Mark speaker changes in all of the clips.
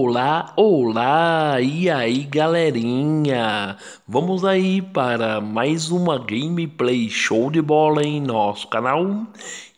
Speaker 1: all Olá, olá! E aí, galerinha? Vamos aí para mais uma gameplay show de bola em nosso canal.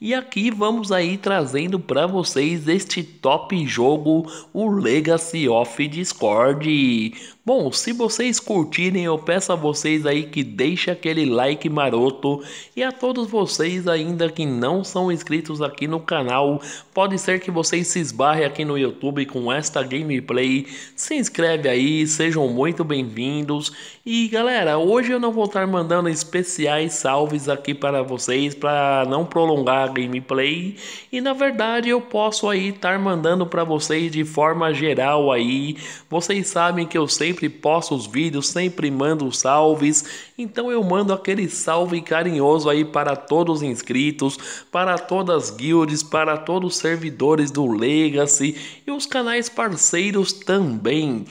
Speaker 1: E aqui vamos aí trazendo para vocês este top jogo, o Legacy of Discord. Bom, se vocês curtirem, eu peço a vocês aí que deixem aquele like maroto e a todos vocês ainda que não são inscritos aqui no canal, pode ser que vocês se esbarrem aqui no YouTube com esta gameplay Play. Se inscreve aí, sejam muito bem-vindos. E galera, hoje eu não vou estar mandando especiais salves aqui para vocês para não prolongar a gameplay. E na verdade eu posso aí estar mandando para vocês de forma geral aí. Vocês sabem que eu sempre posto os vídeos, sempre mando salves. Então eu mando aquele salve carinhoso aí para todos os inscritos, para todas as guilds, para todos os servidores do Legacy e os canais parceiros parceiros também.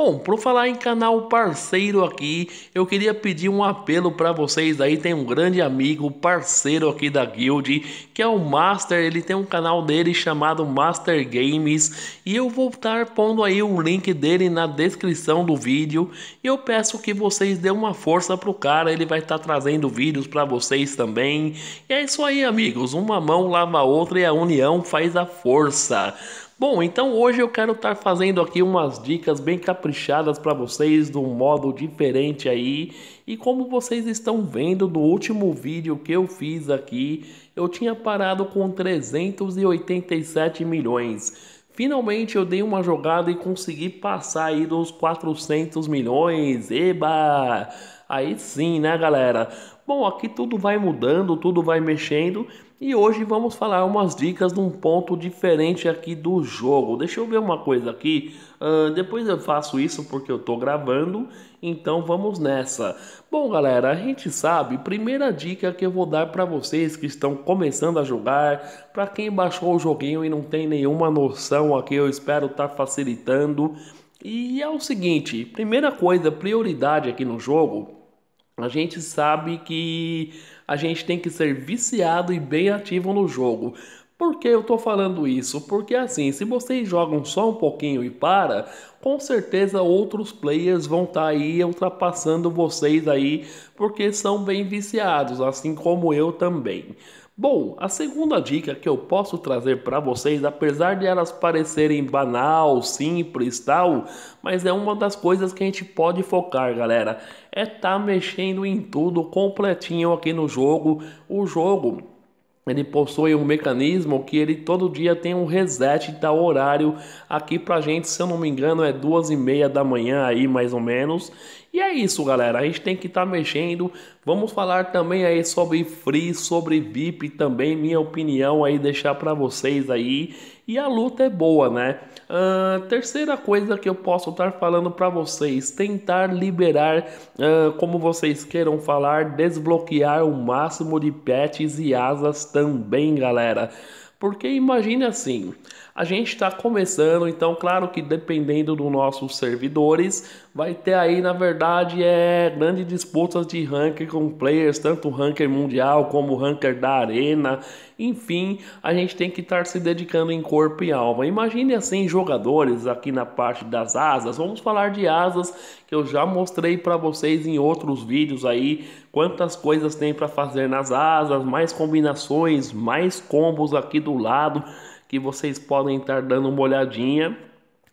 Speaker 1: Bom, por falar em canal parceiro aqui, eu queria pedir um apelo para vocês aí, tem um grande amigo, parceiro aqui da Guild, que é o Master, ele tem um canal dele chamado Master Games, e eu vou estar pondo aí o link dele na descrição do vídeo, e eu peço que vocês dêem uma força pro cara, ele vai estar trazendo vídeos para vocês também. E é isso aí, amigos, uma mão lava a outra e a união faz a força. Bom, então hoje eu quero estar tá fazendo aqui umas dicas bem caprichadas para vocês de um modo diferente aí. E como vocês estão vendo no último vídeo que eu fiz aqui, eu tinha parado com 387 milhões. Finalmente eu dei uma jogada e consegui passar aí dos 400 milhões. Eba! Aí sim, né, galera? Bom, aqui tudo vai mudando, tudo vai mexendo. E hoje vamos falar umas dicas de um ponto diferente aqui do jogo. Deixa eu ver uma coisa aqui. Uh, depois eu faço isso porque eu tô gravando. Então vamos nessa. Bom, galera, a gente sabe. Primeira dica que eu vou dar para vocês que estão começando a jogar, para quem baixou o joguinho e não tem nenhuma noção aqui, eu espero estar tá facilitando. E é o seguinte, primeira coisa, prioridade aqui no jogo a gente sabe que a gente tem que ser viciado e bem ativo no jogo. Por que eu tô falando isso? Porque assim, se vocês jogam só um pouquinho e para, com certeza outros players vão estar tá aí ultrapassando vocês aí, porque são bem viciados, assim como eu também. Bom, a segunda dica que eu posso trazer para vocês, apesar de elas parecerem banal, simples, tal, mas é uma das coisas que a gente pode focar, galera, é tá mexendo em tudo completinho aqui no jogo. O jogo ele possui um mecanismo que ele todo dia tem um reset da horário aqui pra gente, se eu não me engano, é duas e meia da manhã aí mais ou menos. E é isso, galera. A gente tem que estar tá mexendo, Vamos falar também aí sobre free, sobre VIP também, minha opinião aí deixar para vocês aí. E a luta é boa, né? Uh, terceira coisa que eu posso estar falando para vocês, tentar liberar, uh, como vocês queiram falar, desbloquear o máximo de pets e asas também, galera. Porque imagine assim, a gente está começando, então, claro que dependendo dos nossos servidores, vai ter aí, na verdade, é grande disputa de ranking com players, tanto ranking mundial como ranking da arena. Enfim, a gente tem que estar tá se dedicando em corpo e alma. Imagine assim jogadores aqui na parte das asas. Vamos falar de asas que eu já mostrei para vocês em outros vídeos aí, quantas coisas tem para fazer nas asas, mais combinações, mais combos aqui do lado que vocês podem estar dando uma olhadinha.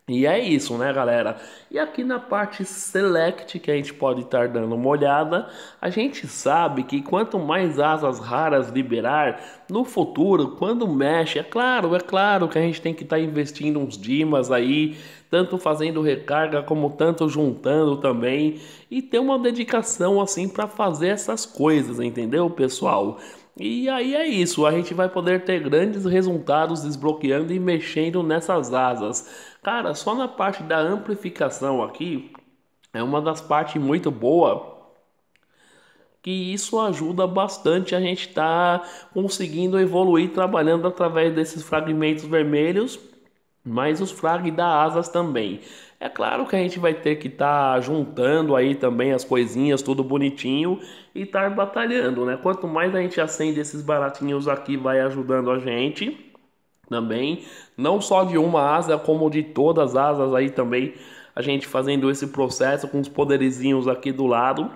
Speaker 1: E é isso, né, galera? E aqui na parte select que a gente pode estar dando uma olhada, a gente sabe que quanto mais asas raras liberar no futuro, quando mexe, é claro, é claro que a gente tem que estar tá investindo uns dimas aí, tanto fazendo recarga como tanto juntando também e ter uma dedicação assim para fazer essas coisas, entendeu, pessoal? E aí é isso, a gente vai poder ter grandes resultados desbloqueando e mexendo nessas asas. Cara, só na parte da amplificação aqui, é uma das partes muito boa que isso ajuda bastante a gente estar tá conseguindo evoluir trabalhando através desses fragmentos vermelhos, mas os frags da asas também. É claro que a gente vai ter que estar tá juntando aí também as coisinhas, tudo bonitinho e estar tá batalhando, né? Quanto mais a gente acende esses baratinhos aqui, vai ajudando a gente também, não só de uma asa, como de todas as asas aí também, a gente fazendo esse processo com os poderizinhos aqui do lado.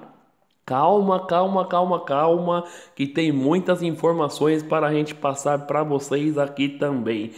Speaker 1: Calma, calma, calma, calma, que tem muitas informações para a gente passar para vocês aqui também.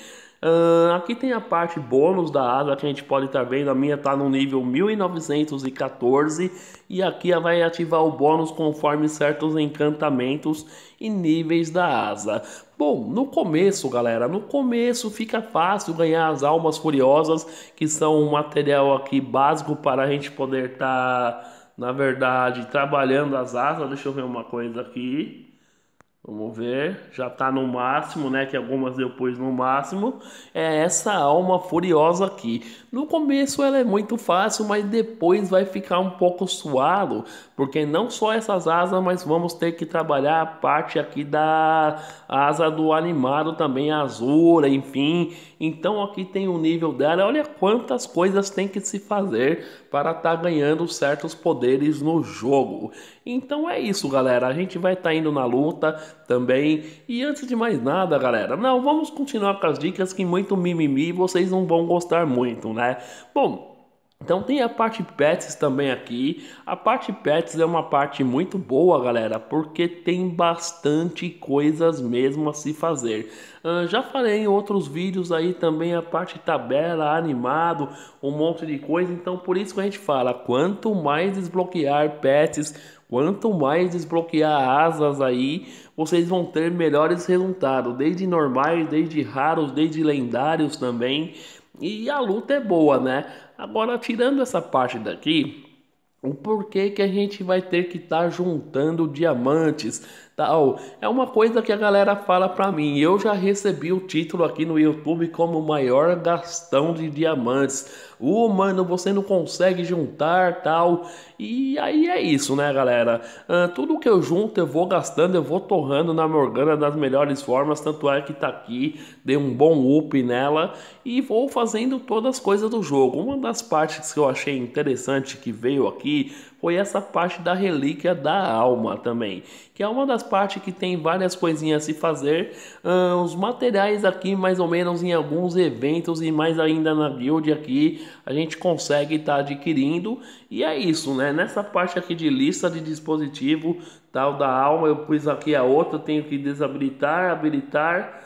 Speaker 1: Uh, aqui tem a parte bônus da asa que a gente pode estar tá vendo. A minha está no nível 1914 e aqui ela vai ativar o bônus conforme certos encantamentos e níveis da asa. Bom, no começo, galera, no começo fica fácil ganhar as almas furiosas, que são um material aqui básico para a gente poder estar, tá, na verdade, trabalhando as asas. Deixa eu ver uma coisa aqui. Vamos ver, já está no máximo, né? Que algumas eu pus no máximo. É essa alma furiosa aqui. No começo ela é muito fácil, mas depois vai ficar um pouco suado porque não só essas asas, mas vamos ter que trabalhar a parte aqui da asa do animado também, azura, enfim. Então aqui tem o nível dela, olha quantas coisas tem que se fazer para estar tá ganhando certos poderes no jogo. Então é isso, galera, a gente vai estar tá indo na luta também. E antes de mais nada, galera, não, vamos continuar com as dicas que muito mimimi vocês não vão gostar muito, né? Bom, então tem a parte pets também aqui. A parte pets é uma parte muito boa, galera, porque tem bastante coisas mesmo a se fazer. Uh, já falei em outros vídeos aí também a parte tabela, animado, um monte de coisa. Então por isso que a gente fala, quanto mais desbloquear pets, Quanto mais desbloquear asas aí, vocês vão ter melhores resultados, desde normais, desde raros, desde lendários também. E a luta é boa, né? Agora, tirando essa parte daqui, o porquê que a gente vai ter que estar tá juntando diamantes, tal. É uma coisa que a galera fala para mim. Eu já recebi o título aqui no YouTube como maior gastão de diamantes. Ô, oh, mano, você não consegue juntar tal. E aí é isso, né, galera? Uh, tudo que eu junto, eu vou gastando, eu vou torrando na Morgana das melhores formas. Tanto é que tá aqui, dei um bom up nela e vou fazendo todas as coisas do jogo. Uma das partes que eu achei interessante que veio aqui foi essa parte da relíquia da alma também, que é uma das partes que tem várias coisinhas a se fazer, ah, os materiais aqui mais ou menos em alguns eventos e mais ainda na build aqui, a gente consegue estar tá adquirindo, e é isso né, nessa parte aqui de lista de dispositivo tal da alma, eu pus aqui a outra, tenho que desabilitar, habilitar,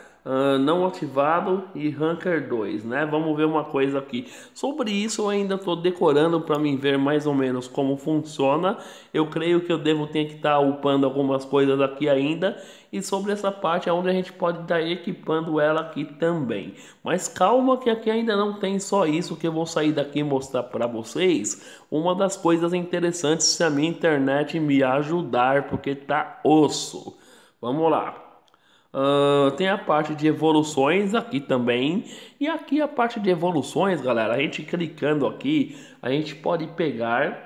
Speaker 1: não ativado e Ranker 2, né? Vamos ver uma coisa aqui. Sobre isso eu ainda estou decorando para mim ver mais ou menos como funciona. Eu creio que eu devo ter que estar tá upando algumas coisas aqui ainda. E sobre essa parte é onde a gente pode estar tá equipando ela aqui também. Mas calma que aqui ainda não tem só isso que eu vou sair daqui e mostrar para vocês. Uma das coisas interessantes se a minha internet me ajudar, porque tá osso. Vamos lá. Uh, tem a parte de evoluções aqui também. E aqui a parte de evoluções, galera. A gente clicando aqui, a gente pode pegar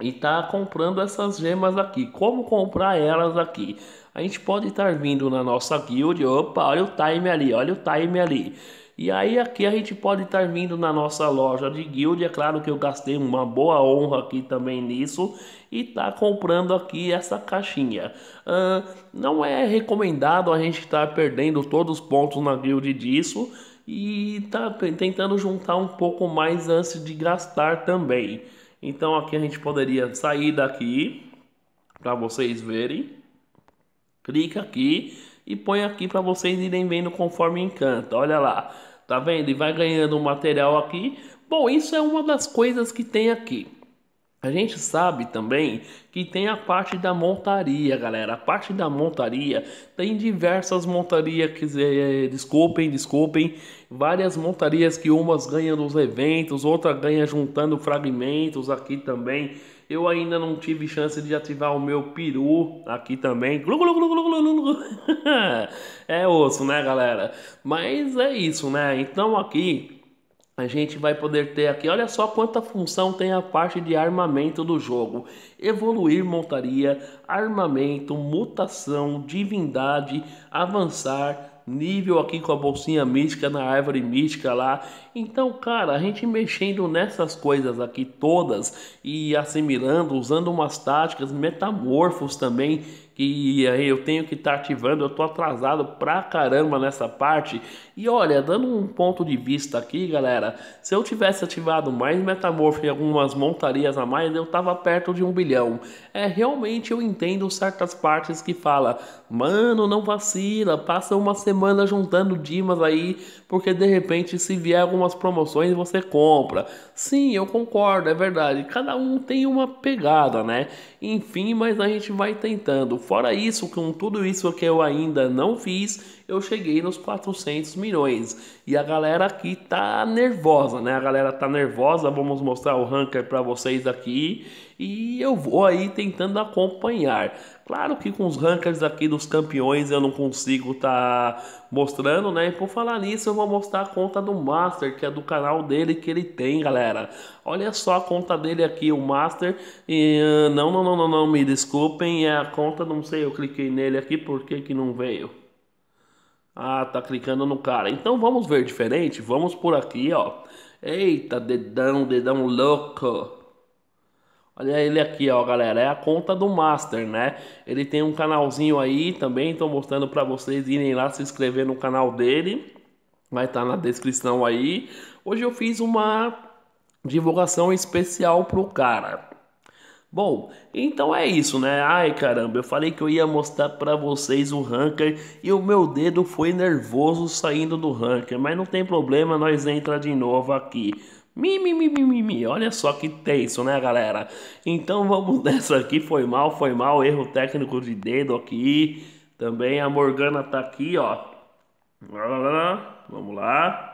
Speaker 1: e tá comprando essas gemas aqui. Como comprar elas aqui? A gente pode estar tá vindo na nossa guild. Opa, olha o time ali, olha o time ali. E aí aqui a gente pode estar tá vindo na nossa loja de guild, é claro que eu gastei uma boa honra aqui também nisso e tá comprando aqui essa caixinha. não é recomendado a gente estar tá perdendo todos os pontos na guild disso e tá tentando juntar um pouco mais antes de gastar também. Então aqui a gente poderia sair daqui para vocês verem. Clica aqui e põe aqui para vocês irem vendo conforme encanta. Olha lá tá vendo? E vai ganhando um material aqui. Bom, isso é uma das coisas que tem aqui. A gente sabe também que tem a parte da montaria, galera. A parte da montaria tem diversas montarias que é, desculpem, desculpem, várias montarias que umas ganham nos eventos, outra ganha juntando fragmentos aqui também eu ainda não tive chance de ativar o meu peru aqui também. É osso, né, galera? Mas é isso, né? Então aqui a gente vai poder ter aqui, olha só quanta função tem a parte de armamento do jogo. Evoluir montaria, armamento, mutação, divindade, avançar, nível aqui com a bolsinha mística na árvore mística lá. Então, cara, a gente mexendo nessas coisas aqui todas e assimilando, usando umas táticas, metamorfos também que eu tenho que estar tá ativando, eu tô atrasado pra caramba nessa parte. E olha, dando um ponto de vista aqui, galera, se eu tivesse ativado mais metamorfo e algumas montarias a mais, eu tava perto de um bilhão. É, realmente eu entendo certas partes que fala, mano, não vacila, passa uma semana juntando dimas aí, porque de repente se vier algumas promoções você compra. Sim, eu concordo, é verdade. Cada um tem uma pegada, né? Enfim, mas a gente vai tentando Fora isso, com tudo isso que eu ainda não fiz, eu cheguei nos 400 milhões. E a galera aqui tá nervosa, né? A galera tá nervosa. Vamos mostrar o ranker para vocês aqui e eu vou aí tentando acompanhar. Claro que com os rankers aqui dos campeões eu não consigo tá mostrando, né? E por falar nisso, eu vou mostrar a conta do Master, que é do canal dele que ele tem, galera. Olha só a conta dele aqui, o Master. E, ah, não, não, não, não, não, me desculpem, é a conta, não sei, eu cliquei nele aqui, por que que não veio? Ah, tá clicando no cara. Então vamos ver diferente? Vamos por aqui, ó. Eita, dedão, dedão louco. Olha ele aqui, ó, galera, é a conta do Master, né? Ele tem um canalzinho aí também, tô mostrando para vocês irem lá se inscrever no canal dele. Vai estar tá na descrição aí. Hoje eu fiz uma divulgação especial pro cara. Bom, então é isso, né? Ai, caramba, eu falei que eu ia mostrar para vocês o ranker e o meu dedo foi nervoso saindo do ranker, mas não tem problema, nós entra de novo aqui. Mi, mi, mi, mi, mi, Olha só que tenso, né, galera? Então vamos nessa aqui. Foi mal, foi mal. Erro técnico de dedo aqui. Também a Morgana tá aqui, ó. Vamos lá.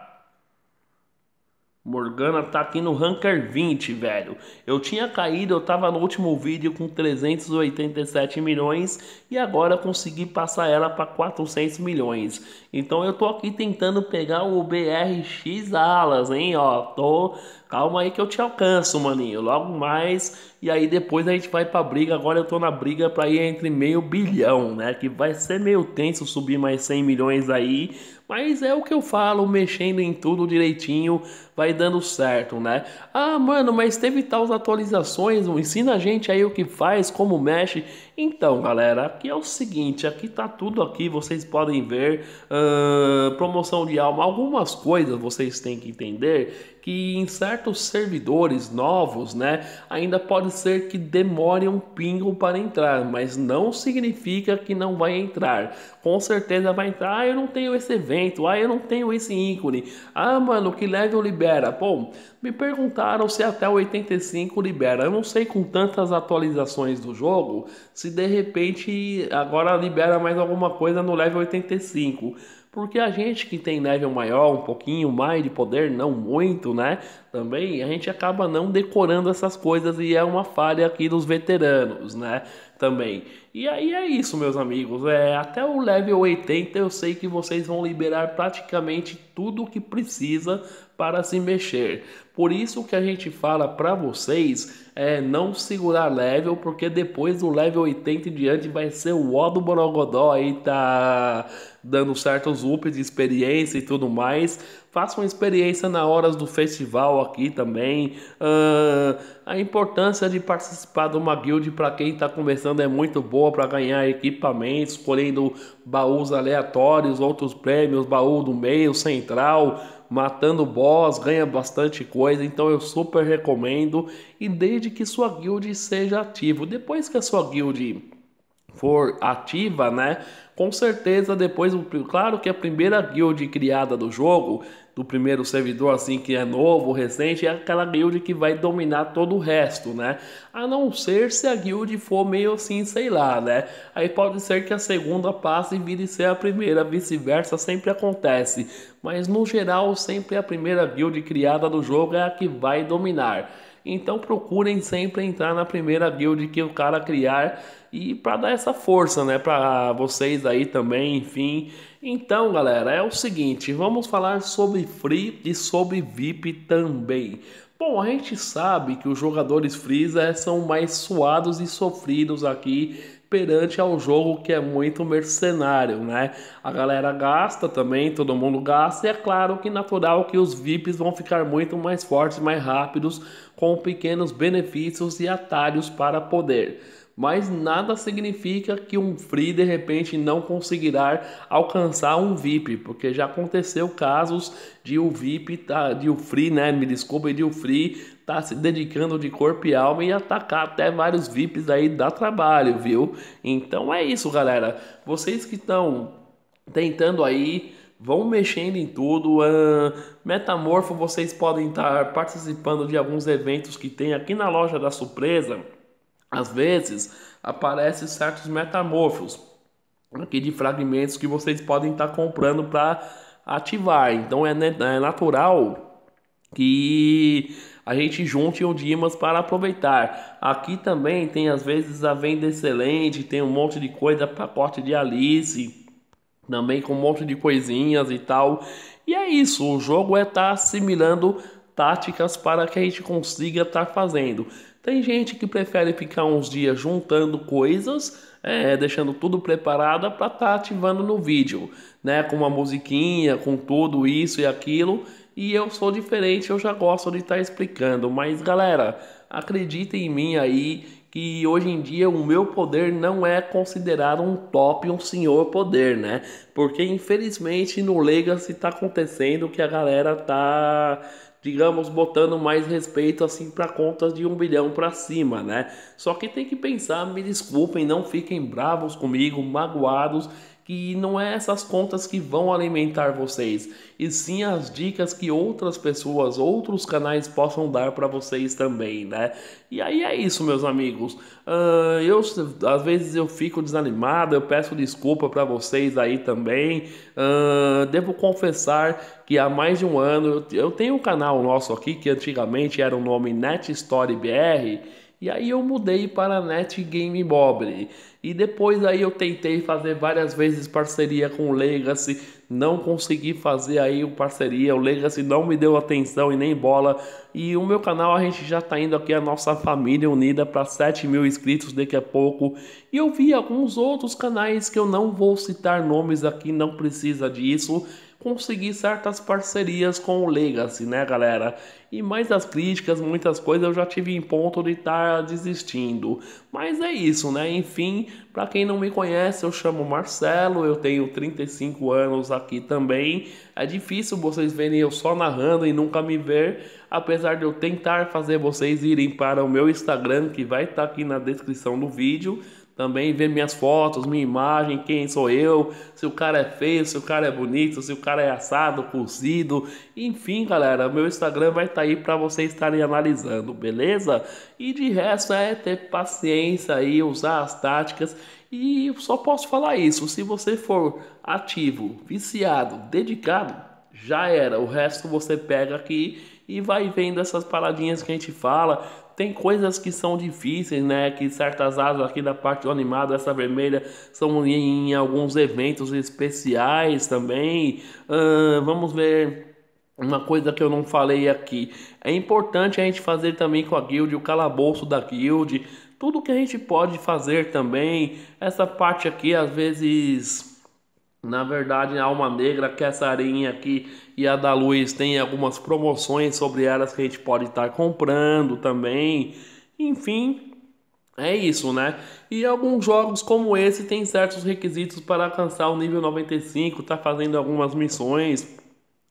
Speaker 1: Morgana tá aqui no Ranker 20, velho. Eu tinha caído, eu tava no último vídeo com 387 milhões e agora consegui passar ela para 400 milhões. Então eu tô aqui tentando pegar o BRX Alas, hein, ó. Tô Calma aí que eu te alcanço, maninho. Logo mais. E aí depois a gente vai pra briga. Agora eu tô na briga pra ir entre meio bilhão, né? Que vai ser meio tenso subir mais 100 milhões aí. Mas é o que eu falo, mexendo em tudo direitinho, vai dando certo, né? Ah, mano, mas teve tal atualizações, ensina a gente aí o que faz, como mexe. Então, galera, aqui é o seguinte, aqui tá tudo aqui, vocês podem ver uh, promoção de alma, algumas coisas vocês têm que entender que em certos servidores novos, né, ainda pode ser que demore um pingo para entrar, mas não significa que não vai entrar. Com certeza vai entrar. Ah, eu não tenho esse evento. Ah, eu não tenho esse ícone. Ah, mano, que level libera? Pô, me perguntaram se até o 85 libera. Eu não sei com tantas atualizações do jogo se se de repente agora libera mais alguma coisa no level 85. Porque a gente que tem level maior, um pouquinho mais de poder, não muito, né? Também a gente acaba não decorando essas coisas e é uma falha aqui dos veteranos, né? Também. E aí é isso, meus amigos. É, até o level 80 eu sei que vocês vão liberar praticamente tudo o que precisa para se mexer. Por isso que a gente fala para vocês é não segurar level, porque depois do level 80 e diante vai ser o ó do Borogodó aí tá dando certos ups de experiência e tudo mais. Façam experiência na horas do festival aqui também. Uh, a importância de participar de uma guild para quem está começando é muito boa para ganhar equipamentos, escolhendo baús aleatórios, outros prêmios, baú do meio, central, matando boss, ganha bastante coisa, então eu super recomendo e desde que sua guild seja ativa. Depois que a sua guild for ativa, né? Com certeza depois, claro que a primeira guild criada do jogo do primeiro servidor, assim, que é novo, recente, é aquela guild que vai dominar todo o resto, né? A não ser se a guild for meio assim, sei lá, né? Aí pode ser que a segunda passe e vire ser a primeira, vice-versa, sempre acontece. Mas no geral, sempre a primeira guild criada do jogo é a que vai dominar. Então procurem sempre entrar na primeira guild que o cara criar e para dar essa força, né, para vocês aí também, enfim. Então, galera, é o seguinte, vamos falar sobre free e sobre VIP também. Bom, a gente sabe que os jogadores freezer é, são mais suados e sofridos aqui perante ao jogo que é muito mercenário, né? A galera gasta também, todo mundo gasta, e é claro que natural que os VIPs vão ficar muito mais fortes, mais rápidos com pequenos benefícios e atalhos para poder. Mas nada significa que um free de repente não conseguirá alcançar um VIP, porque já aconteceu casos de o um VIP, tá, de o um free, né? Me desculpe, de o um free tá se dedicando de corpo e alma e atacar até vários VIPs aí dá trabalho, viu? Então é isso, galera. Vocês que estão tentando aí vão mexendo em tudo. Uh, Metamorfo, vocês podem estar participando de alguns eventos que tem aqui na loja da surpresa. Às vezes aparecem certos metamorfos aqui de fragmentos que vocês podem estar comprando para ativar. Então é, é natural que a gente junte o Dimas para aproveitar. Aqui também tem às vezes a venda excelente, tem um monte de coisa, pacote de Alice também com um monte de coisinhas e tal. E é isso, o jogo é estar tá assimilando táticas para que a gente consiga estar tá fazendo. Tem gente que prefere ficar uns dias juntando coisas, é, deixando tudo preparado para estar tá ativando no vídeo, né? Com uma musiquinha, com tudo isso e aquilo. E eu sou diferente, eu já gosto de estar tá explicando. Mas galera, acreditem em mim aí que hoje em dia o meu poder não é considerado um top, um senhor poder, né? Porque infelizmente no Legacy tá acontecendo que a galera tá, digamos, botando mais respeito assim para contas de um bilhão para cima, né? Só que tem que pensar, me desculpem, não fiquem bravos comigo, magoados que não é essas contas que vão alimentar vocês, e sim as dicas que outras pessoas, outros canais possam dar para vocês também, né? E aí é isso, meus amigos. Uh, eu às vezes eu fico desanimado, eu peço desculpa para vocês aí também. Uh, devo confessar que há mais de um ano eu, tenho um canal nosso aqui que antigamente era o nome Net Story BR e aí eu mudei para Net Game Mobile. E depois aí eu tentei fazer várias vezes parceria com o Legacy, não consegui fazer aí o parceria, o Legacy não me deu atenção e nem bola. E o meu canal a gente já tá indo aqui a nossa família unida para 7 mil inscritos daqui a pouco. E eu vi alguns outros canais que eu não vou citar nomes aqui, não precisa disso conseguir certas parcerias com o Legacy, né, galera? E mais das críticas, muitas coisas eu já tive em ponto de estar tá desistindo. Mas é isso, né? Enfim, para quem não me conhece, eu chamo Marcelo, eu tenho 35 anos aqui também. É difícil vocês verem eu só narrando e nunca me ver, apesar de eu tentar fazer vocês irem para o meu Instagram, que vai estar tá aqui na descrição do vídeo também ver minhas fotos, minha imagem, quem sou eu, se o cara é feio, se o cara é bonito, se o cara é assado, cozido, enfim, galera, meu Instagram vai estar tá aí para vocês estarem analisando, beleza? E de resto é ter paciência aí, usar as táticas e só posso falar isso, se você for ativo, viciado, dedicado, já era, o resto você pega aqui e vai vendo essas paradinhas que a gente fala, tem coisas que são difíceis, né? Que certas asas aqui da parte animada, essa vermelha, são em, em alguns eventos especiais também. Uh, vamos ver uma coisa que eu não falei aqui. É importante a gente fazer também com a guild, o calabouço da guild, tudo que a gente pode fazer também. Essa parte aqui, às vezes na verdade, a Alma Negra, que essa arinha aqui e a da Luz tem algumas promoções sobre elas que a gente pode estar comprando também. Enfim, é isso, né? E alguns jogos como esse têm certos requisitos para alcançar o nível 95, tá fazendo algumas missões.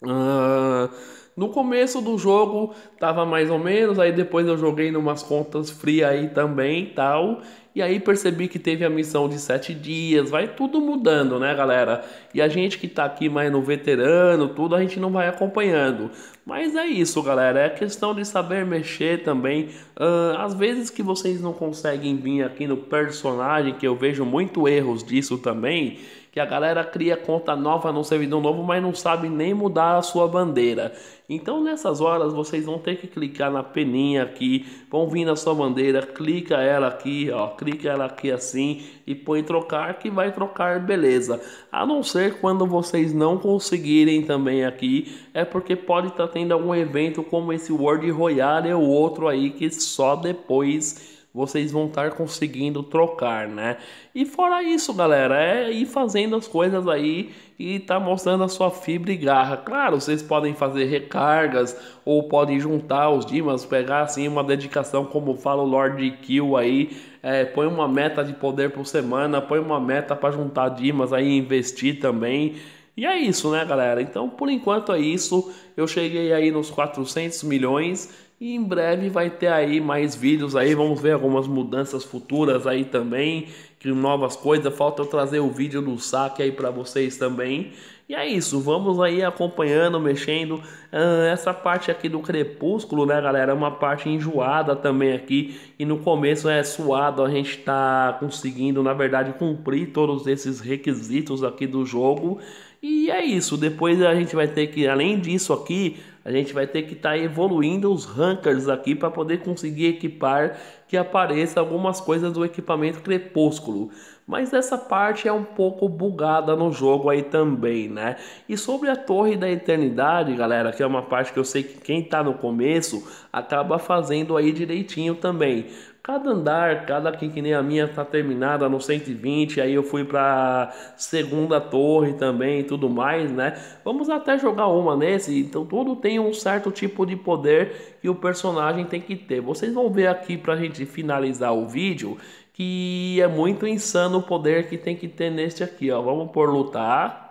Speaker 1: Uh, no começo do jogo tava mais ou menos, aí depois eu joguei numas contas free aí também, tal. E aí percebi que teve a missão de sete dias, vai tudo mudando, né, galera? E a gente que tá aqui mais no veterano, tudo, a gente não vai acompanhando. Mas é isso, galera. É questão de saber mexer também. Uh, às vezes que vocês não conseguem vir aqui no personagem, que eu vejo muito erros disso também que a galera cria conta nova no servidor novo, mas não sabe nem mudar a sua bandeira. Então nessas horas vocês vão ter que clicar na peninha aqui, vão vir na sua bandeira, clica ela aqui, ó, clica ela aqui assim e põe trocar que vai trocar, beleza. A não ser quando vocês não conseguirem também aqui, é porque pode estar tá tendo algum evento como esse World Royale ou outro aí que só depois vocês vão estar conseguindo trocar, né? E fora isso, galera, é ir fazendo as coisas aí e tá mostrando a sua fibra e garra. Claro, vocês podem fazer recargas ou podem juntar os dimas, pegar assim uma dedicação, como fala o Lord Kill aí, é, põe uma meta de poder por semana, põe uma meta para juntar dimas aí e investir também. E é isso, né, galera? Então, por enquanto é isso. Eu cheguei aí nos 400 milhões e em breve vai ter aí mais vídeos aí, vamos ver algumas mudanças futuras aí também, que novas coisas, falta eu trazer o vídeo do saque aí para vocês também. E é isso, vamos aí acompanhando, mexendo. Ah, essa parte aqui do crepúsculo, né, galera? É uma parte enjoada também aqui. E no começo é suado, a gente tá conseguindo, na verdade, cumprir todos esses requisitos aqui do jogo. E é isso, depois a gente vai ter que, além disso aqui, a gente vai ter que estar tá evoluindo os rankers aqui para poder conseguir equipar que apareça algumas coisas do equipamento crepúsculo. Mas essa parte é um pouco bugada no jogo aí também, né? E sobre a Torre da Eternidade, galera, que é uma parte que eu sei que quem tá no começo acaba fazendo aí direitinho também. Cada andar, cada aqui que nem a minha tá terminada no 120, aí eu fui pra segunda torre também e tudo mais, né? Vamos até jogar uma nesse, então tudo tem um certo tipo de poder que o personagem tem que ter. Vocês vão ver aqui pra gente finalizar o vídeo que é muito insano o poder que tem que ter neste aqui, ó. Vamos por lutar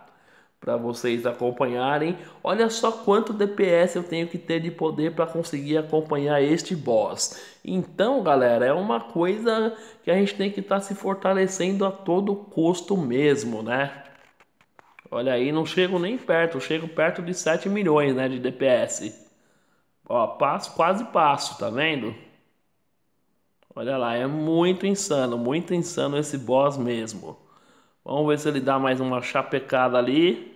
Speaker 1: para vocês acompanharem. Olha só quanto DPS eu tenho que ter de poder para conseguir acompanhar este boss. Então, galera, é uma coisa que a gente tem que estar tá se fortalecendo a todo custo mesmo, né? Olha aí, não chego nem perto, chego perto de 7 milhões, né, de DPS. Ó, passo, quase passo, tá vendo? Olha lá, é muito insano, muito insano esse boss mesmo. Vamos ver se ele dá mais uma chapecada ali.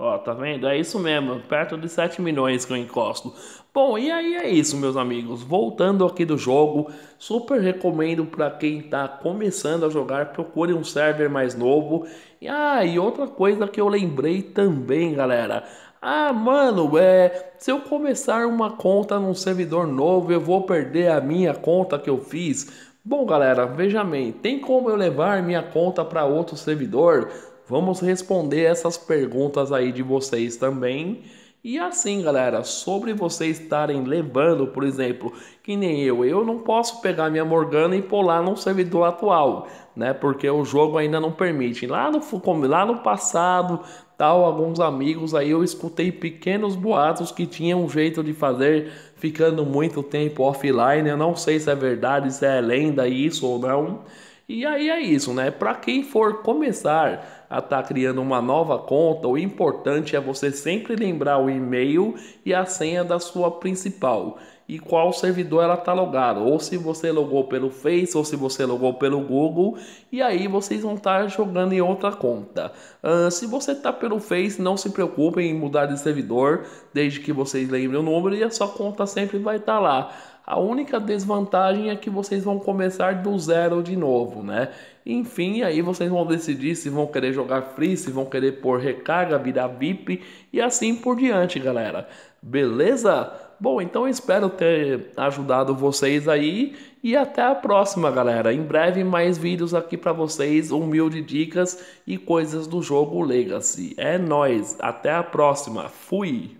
Speaker 1: Ó, tá vendo? É isso mesmo, perto de 7 milhões que eu encosto. Bom, e aí é isso, meus amigos. Voltando aqui do jogo, super recomendo para quem tá começando a jogar, procure um server mais novo. E ah, e outra coisa que eu lembrei também, galera. Ah, mano, é, se eu começar uma conta num servidor novo, eu vou perder a minha conta que eu fiz. Bom, galera, veja bem, tem como eu levar minha conta para outro servidor? Vamos responder essas perguntas aí de vocês também. E assim, galera, sobre vocês estarem levando, por exemplo, que nem eu, eu não posso pegar minha Morgana e pular no servidor atual, né? Porque o jogo ainda não permite. Lá no, lá no passado, tal, alguns amigos aí eu escutei pequenos boatos que tinham um jeito de fazer ficando muito tempo offline. Eu não sei se é verdade, se é lenda isso ou não. E aí é isso, né? Para quem for começar a estar tá criando uma nova conta, o importante é você sempre lembrar o e-mail e a senha da sua principal e qual servidor ela está logada, ou se você logou pelo Face ou se você logou pelo Google, e aí vocês vão estar tá jogando em outra conta. Uh, se você está pelo Face, não se preocupem em mudar de servidor, desde que vocês lembrem o número e a sua conta sempre vai estar tá lá. A única desvantagem é que vocês vão começar do zero de novo, né? Enfim, aí vocês vão decidir se vão querer jogar free, se vão querer pôr recarga, virar VIP e assim por diante, galera. Beleza? Bom, então espero ter ajudado vocês aí e até a próxima, galera. Em breve mais vídeos aqui para vocês, humilde dicas e coisas do jogo Legacy. É nós, até a próxima. Fui.